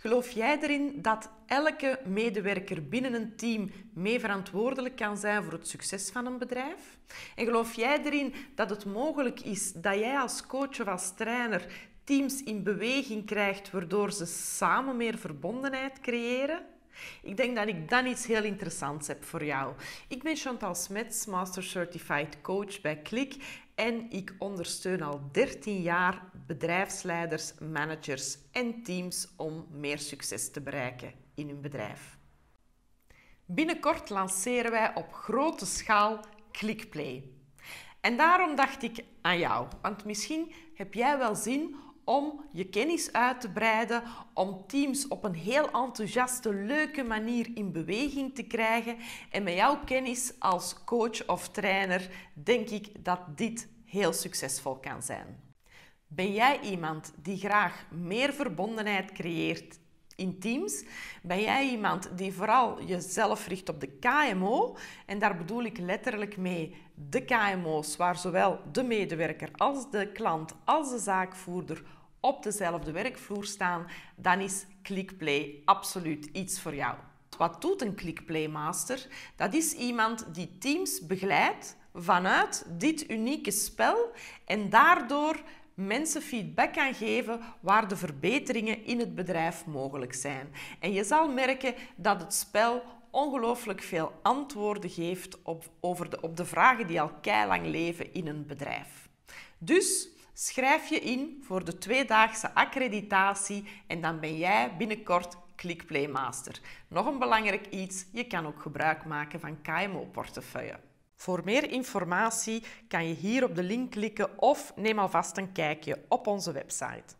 Geloof jij erin dat elke medewerker binnen een team mee verantwoordelijk kan zijn voor het succes van een bedrijf? En geloof jij erin dat het mogelijk is dat jij als coach of als trainer teams in beweging krijgt, waardoor ze samen meer verbondenheid creëren? Ik denk dat ik dan iets heel interessants heb voor jou. Ik ben Chantal Smets, Master Certified Coach bij Klik en ik ondersteun al 13 jaar bedrijfsleiders, managers en teams om meer succes te bereiken in hun bedrijf. Binnenkort lanceren wij op grote schaal ClickPlay, En daarom dacht ik aan jou, want misschien heb jij wel zin om je kennis uit te breiden, om teams op een heel enthousiaste, leuke manier in beweging te krijgen. En met jouw kennis als coach of trainer denk ik dat dit heel succesvol kan zijn. Ben jij iemand die graag meer verbondenheid creëert in teams? Ben jij iemand die vooral jezelf richt op de KMO? En daar bedoel ik letterlijk mee de KMO's, waar zowel de medewerker als de klant als de zaakvoerder op dezelfde werkvloer staan, dan is ClickPlay absoluut iets voor jou. Wat doet een ClickPlay Master? Dat is iemand die teams begeleidt vanuit dit unieke spel en daardoor mensen feedback kan geven waar de verbeteringen in het bedrijf mogelijk zijn. En je zal merken dat het spel ongelooflijk veel antwoorden geeft op, over de, op de vragen die al keilang leven in een bedrijf. Dus Schrijf je in voor de tweedaagse accreditatie en dan ben jij binnenkort ClickPlay Master. Nog een belangrijk iets, je kan ook gebruik maken van KMO-portefeuille. Voor meer informatie kan je hier op de link klikken of neem alvast een kijkje op onze website.